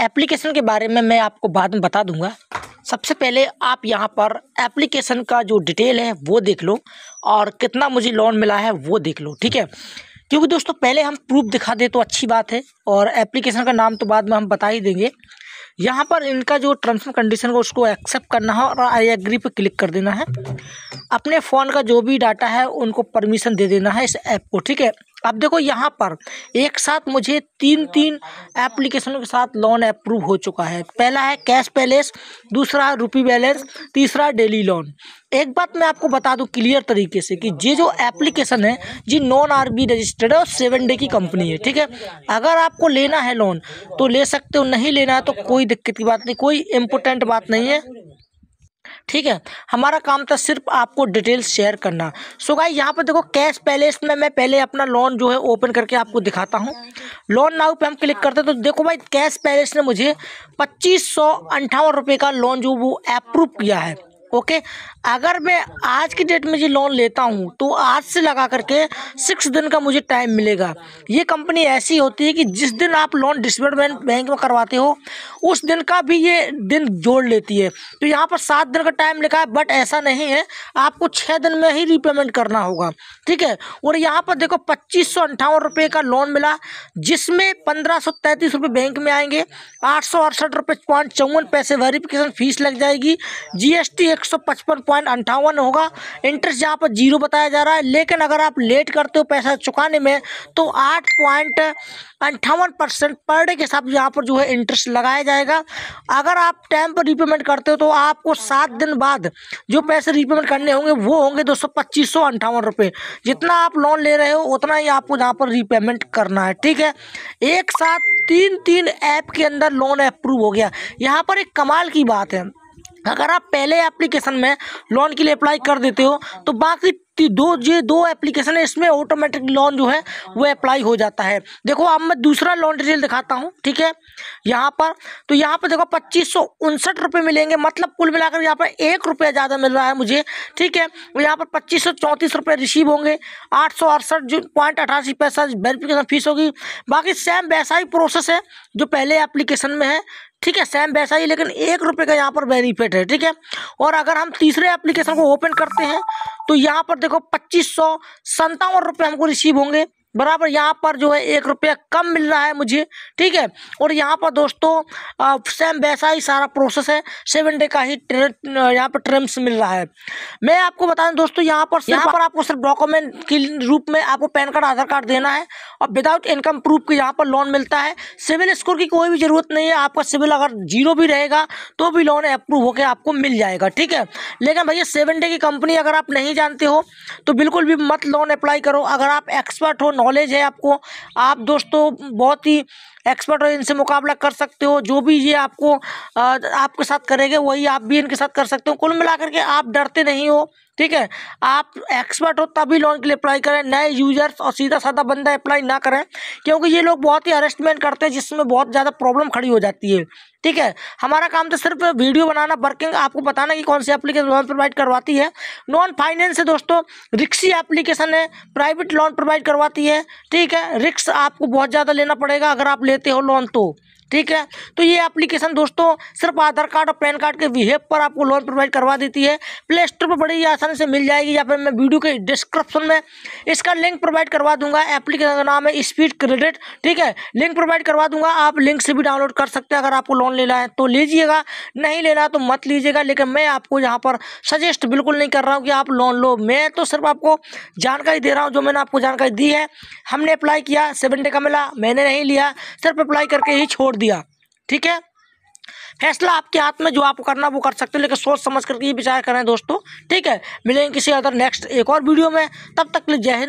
application के बारे में मैं आपको बाद में बता दूंगा सबसे पहले आप यहाँ पर एप्लीकेशन का जो डिटेल है वो देख लो और कितना मुझे लोन मिला है वो देख लो ठीक है क्योंकि दोस्तों पहले हम प्रूफ दिखा दें तो अच्छी बात है और एप्लीकेशन का नाम तो बाद में हम बता ही देंगे यहाँ पर इनका जो टर्म्स एंड कंडीशन है उसको एक्सेप्ट करना है और आई एग्री पर क्लिक कर देना है अपने फ़ोन का जो भी डाटा है उनको परमिशन दे देना है इस ऐप को ठीक है अब देखो यहाँ पर एक साथ मुझे तीन तीन एप्लीकेशनों के साथ लोन अप्रूव हो चुका है पहला है कैश बैलेंस दूसरा रुपी बैलेंस तीसरा डेली लोन एक बात मैं आपको बता दूं क्लियर तरीके से कि ये जो एप्लीकेशन है जी नॉन आरबी रजिस्टर्ड है और सेवन डे की कंपनी है ठीक है अगर आपको लेना है लोन तो ले सकते हो नहीं लेना है तो कोई दिक्कत की बात नहीं कोई इम्पोर्टेंट बात नहीं है ठीक है हमारा काम था सिर्फ आपको डिटेल्स शेयर करना सो गाई यहाँ पर देखो कैश पैलेस में मैं पहले अपना लोन जो है ओपन करके आपको दिखाता हूँ लोन नाउ पे हम क्लिक करते हैं तो देखो भाई कैश पैलेस ने मुझे पच्चीस सौ अंठावन रुपये का लोन जो वो अप्रूव किया है ओके अगर मैं आज की डेट में ये लोन लेता हूँ तो आज से लगा करके सिक्स दिन का मुझे टाइम मिलेगा ये कंपनी ऐसी होती है कि जिस दिन आप लोन डिसबर्समेंट बैंक में करवाते हो उस दिन का भी ये दिन जोड़ लेती है तो यहाँ पर सात दिन का टाइम लिखा है बट ऐसा नहीं है आपको छः दिन में ही रीपेमेंट करना होगा ठीक है और यहाँ पर देखो पच्चीस सौ रुपये का लोन मिला जिसमें पंद्रह सौ तैंतीस रुपये बैंक में आएंगे आठ सौ अड़सठ रुपये पॉइंट चौवन पैसे वेरिफिकेशन फीस लग जाएगी जी एस टी एक सौ पचपन पॉइंट अंठावन होगा इंटरेस्ट यहाँ पर जीरो बताया जा रहा है लेकिन अगर आप लेट करते हो पैसा चुकाने में तो आठ पॉइंट अंठावन परसेंट पर डे के हिसाब से यहाँ पर जो है इंटरेस्ट लगाया जाएगा अगर आप टाइम पर रिपेमेंट करते हो तो आपको सात दिन बाद जो पैसे रिपेमेंट करने होंगे वो होंगे दो सौ पच्चीस सौ अंठावन रुपये जितना आप लोन ले रहे हो उतना ही आपको यहाँ पर रिपेमेंट करना है ठीक है एक साथ तीन तीन ऐप के अंदर लोन अप्रूव हो गया यहाँ पर एक कमाल की बात है अगर आप पहले एप्लीकेशन में लोन के लिए अप्लाई कर देते हो तो बाकी दो ये दो एप्लीकेशन है इसमें ऑटोमेटिक लोन जो है वो अप्लाई हो जाता है देखो अब मैं दूसरा लोन डिटेल दिखाता हूँ ठीक है यहाँ पर तो यहाँ पर देखो पच्चीस सौ उनसठ रुपये मिलेंगे मतलब कुल मिलाकर यहाँ पर एक रुपया ज़्यादा मिल रहा है मुझे ठीक है यहाँ पर पच्चीस सौ चौंतीस रुपये रिसीव होंगे आठ सौ अड़सठ जो पॉइंट अठासी पैसा वेरिफिकेशन फीस होगी बाकी सेम वैसा ही प्रोसेस है जो पहले एप्लीकेशन में है ठीक है सेम वैसा ही लेकिन एक रुपये का यहाँ पर बेनिफिट है ठीक है और अगर हम तीसरे एप्लीकेशन को ओपन करते हैं तो यहाँ पर देखो पच्चीस सौ संतावन रुपये हमको रिसीव होंगे बराबर यहाँ पर जो है एक रुपया कम मिल रहा है मुझे ठीक है और यहाँ पर दोस्तों सेम वैसा ही सारा प्रोसेस है सेवन डे का ही ट्रे यहाँ पर टर्म्स मिल रहा है मैं आपको बता दूँ दोस्तों यहाँ पर यहाँ पर आपको सिर्फ डॉक्यूमेंट के रूप में आपको पैन कार्ड आधार कार्ड देना है और विदाउट इनकम प्रूफ के यहाँ पर लोन मिलता है सिविल स्कोर की कोई भी ज़रूरत नहीं है आपका सिविल अगर जीरो भी रहेगा तो भी लोन अप्रूव होकर आपको मिल जाएगा ठीक है लेकिन भैया सेवन डे की कंपनी अगर आप नहीं जानते हो तो बिल्कुल भी मत लोन अप्लाई करो अगर आप एक्सपर्ट हो नॉलेज है आपको आप दोस्तों बहुत ही एक्सपर्ट हो इनसे मुकाबला कर सकते हो जो भी ये आपको आपके साथ करेंगे वही आप भी इनके साथ कर सकते हो कुल मिलाकर के आप डरते नहीं हो ठीक है आप एक्सपर्ट हो तभी लोन के लिए अप्लाई करें नए यूजर्स और सीधा साधा बंदा अप्लाई ना करें क्योंकि ये लोग बहुत ही अरेस्टमेंट करते हैं जिसमें बहुत ज़्यादा प्रॉब्लम खड़ी हो जाती है ठीक है हमारा काम तो सिर्फ वीडियो बनाना वर्किंग आपको बताना कि कौन सी एप्लीकेशन लोन प्रोवाइड करवाती है नॉन फाइनेंस है दोस्तों रिक्सी एप्लीकेशन है प्राइवेट लोन प्रोवाइड करवाती है ठीक है रिक्स आपको बहुत ज़्यादा लेना पड़ेगा अगर आप लेते हो लोन तो ठीक है तो ये एप्लीकेशन दोस्तों सिर्फ आधार कार्ड और पैन कार्ड के विहेव पर आपको लोन प्रोवाइड करवा देती है प्ले स्टोर पर बड़ी आसानी से मिल जाएगी या फिर मैं वीडियो के डिस्क्रिप्शन में इसका लिंक प्रोवाइड करवा दूंगा एप्लीकेशन का नाम है स्पीड क्रेडिट ठीक है लिंक प्रोवाइड करवा दूंगा आप लिंक से भी डाउनलोड कर सकते हैं अगर आपको लोन लेना है तो लीजिएगा नहीं लेना तो मत लीजिएगा लेकिन मैं आपको यहाँ पर सजेस्ट बिल्कुल नहीं कर रहा हूँ कि आप लोन लो मैं तो सिर्फ आपको जानकारी दे रहा हूँ जो मैंने आपको जानकारी दी है हमने अप्लाई किया सेवन डे का मिला मैंने नहीं लिया सिर्फ अप्लाई करके ही छोड़ दिया ठीक है फैसला आपके हाथ में जो आपको करना वो कर सकते हो लेकिन सोच समझ करके ये विचार करें दोस्तों ठीक है मिलेंगे किसी अदर नेक्स्ट एक और वीडियो में तब तक के लिए जय हिंद